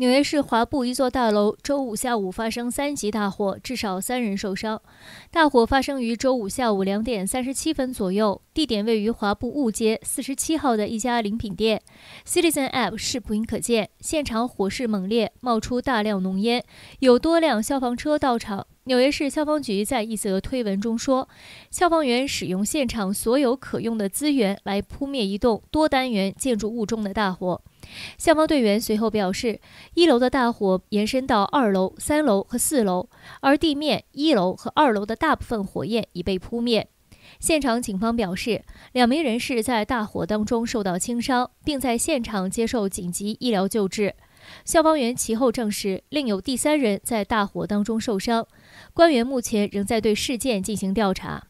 纽约市华埠一座大楼周五下午发生三级大火，至少三人受伤。大火发生于周五下午两点三十七分左右，地点位于华埠物街四十七号的一家礼品店。Citizen App 视频可见，现场火势猛烈，冒出大量浓烟，有多辆消防车到场。纽约市消防局在一则推文中说，消防员使用现场所有可用的资源来扑灭一栋多单元建筑物中的大火。消防队员随后表示，一楼的大火延伸到二楼、三楼和四楼，而地面一楼和二楼的大部分火焰已被扑灭。现场警方表示，两名人士在大火当中受到轻伤，并在现场接受紧急医疗救治。消防员其后证实，另有第三人在大火当中受伤。官员目前仍在对事件进行调查。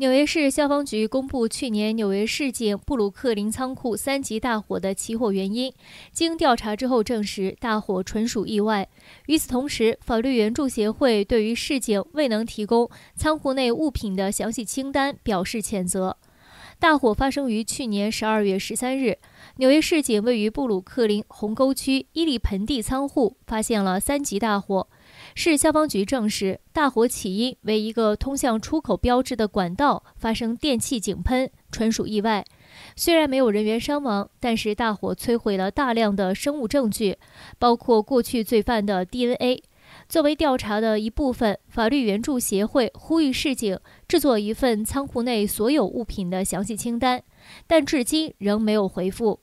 纽约市消防局公布去年纽约市警布鲁克林仓库三级大火的起火原因。经调查之后证实，大火纯属意外。与此同时，法律援助协会对于市警未能提供仓库内物品的详细清单表示谴责。大火发生于去年十二月十三日，纽约市警位于布鲁克林红沟区伊利盆地仓库发现了三级大火。市消防局证实，大火起因为一个通向出口标志的管道发生电气井喷，纯属意外。虽然没有人员伤亡，但是大火摧毁了大量的生物证据，包括过去罪犯的 DNA。作为调查的一部分，法律援助协会呼吁市警制作一份仓库内所有物品的详细清单，但至今仍没有回复。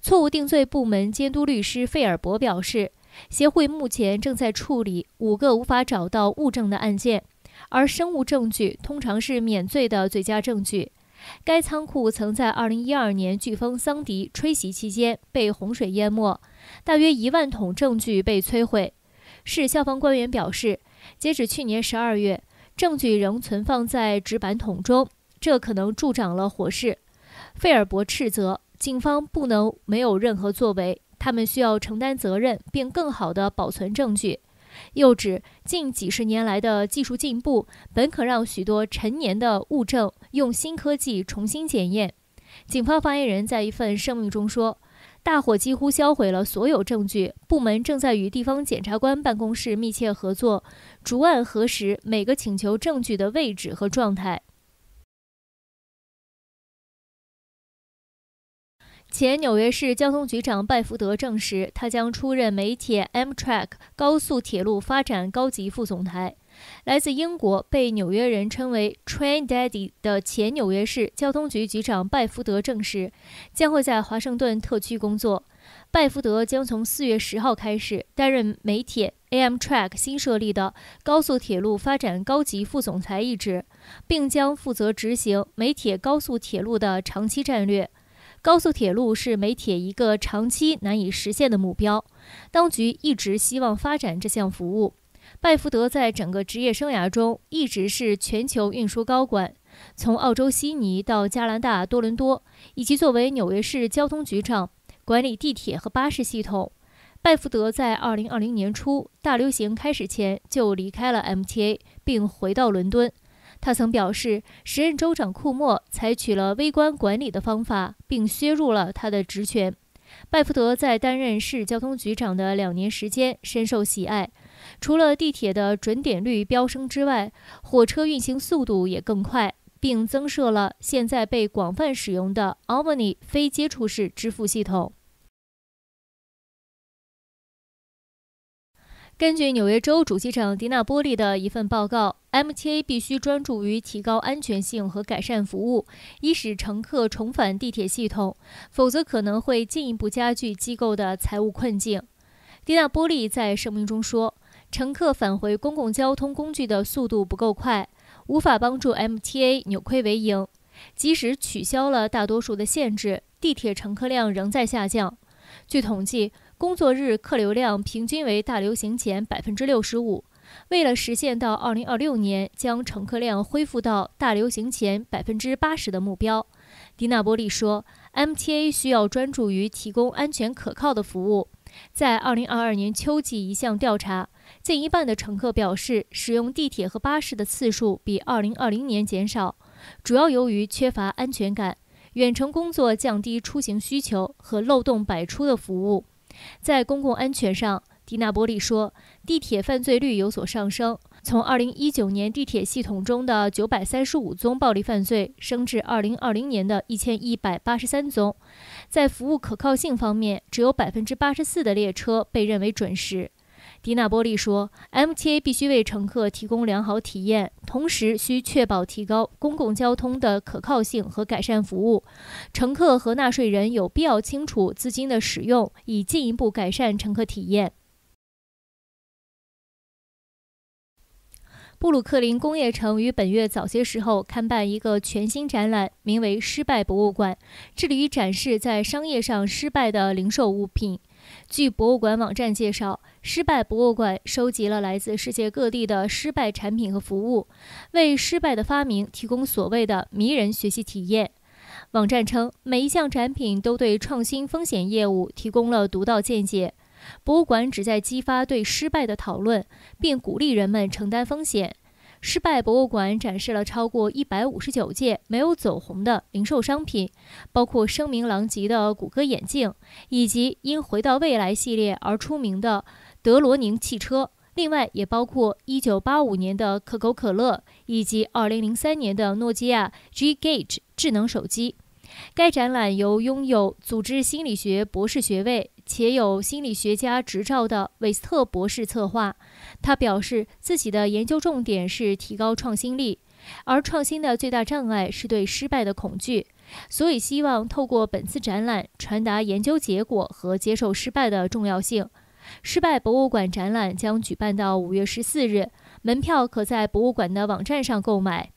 错误定罪部门监督律师费尔伯表示。协会目前正在处理五个无法找到物证的案件，而生物证据通常是免罪的最佳证据。该仓库曾在2012年飓风桑迪吹袭期间被洪水淹没，大约一万桶证据被摧毁。市消防官员表示，截止去年12月，证据仍存放在纸板桶中，这可能助长了火势。费尔伯斥责警方不能没有任何作为。他们需要承担责任，并更好地保存证据。又指近几十年来的技术进步，本可让许多陈年的物证用新科技重新检验。警方发言人，在一份声明中说：“大火几乎销毁了所有证据，部门正在与地方检察官办公室密切合作，逐案核实每个请求证据的位置和状态。”前纽约市交通局长拜福德证实，他将出任美铁 Amtrak 高速铁路发展高级副总裁。来自英国、被纽约人称为 “Train Daddy” 的前纽约市交通局局长拜福德证实，将会在华盛顿特区工作。拜福德将从4月10号开始担任美铁 Amtrak 新设立的高速铁路发展高级副总裁一职，并将负责执行美铁高速铁路的长期战略。高速铁路是美铁一个长期难以实现的目标，当局一直希望发展这项服务。拜福德在整个职业生涯中一直是全球运输高管，从澳洲悉尼到加拿大多伦多，以及作为纽约市交通局长管理地铁和巴士系统。拜福德在2020年初大流行开始前就离开了 MTA，并回到伦敦。他曾表示，时任州长库莫采取了微观管理的方法，并削弱了他的职权。拜福德在担任市交通局长的两年时间深受喜爱，除了地铁的准点率飙升之外，火车运行速度也更快，并增设了现在被广泛使用的 Almony 非接触式支付系统。根据纽约州主席长迪纳波利的一份报告，MTA 必须专注于提高安全性和改善服务，以使乘客重返地铁系统，否则可能会进一步加剧机构的财务困境。迪纳波利在声明中说：“乘客返回公共交通工具的速度不够快，无法帮助 MTA 扭亏为盈。即使取消了大多数的限制，地铁乘客量仍在下降。”据统计。工作日客流量平均为大流行前百分之六十五。为了实现到二零二六年将乘客量恢复到大流行前百分之八十的目标，迪纳波利说，MTA 需要专注于提供安全可靠的服务。在二零二二年秋季一项调查，近一半的乘客表示使用地铁和巴士的次数比二零二零年减少，主要由于缺乏安全感、远程工作降低出行需求和漏洞百出的服务。在公共安全上，迪纳波利说，地铁犯罪率有所上升，从2019年地铁系统中的935宗暴力犯罪升至2020年的一千一百八十三宗。在服务可靠性方面，只有百分之八十四的列车被认为准时。迪纳波利说：“MTA 必须为乘客提供良好体验，同时需确保提高公共交通的可靠性和改善服务。乘客和纳税人有必要清楚资金的使用，以进一步改善乘客体验。”布鲁克林工业城于本月早些时候开办一个全新展览，名为“失败博物馆”，致力于展示在商业上失败的零售物品。据博物馆网站介绍，失败博物馆收集了来自世界各地的失败产品和服务，为失败的发明提供所谓的迷人学习体验。网站称，每一项产品都对创新风险业务提供了独到见解。博物馆旨在激发对失败的讨论，并鼓励人们承担风险。失败博物馆展示了超过一百五十九件没有走红的零售商品，包括声名狼藉的谷歌眼镜，以及因《回到未来》系列而出名的德罗宁汽车。另外，也包括一九八五年的可口可乐以及二零零三年的诺基亚 Gage g 智能手机。该展览由拥有组织心理学博士学位。且有心理学家执照的韦斯特博士策划。他表示，自己的研究重点是提高创新力，而创新的最大障碍是对失败的恐惧。所以，希望透过本次展览传达研究结果和接受失败的重要性。失败博物馆展览将举办到五月十四日，门票可在博物馆的网站上购买。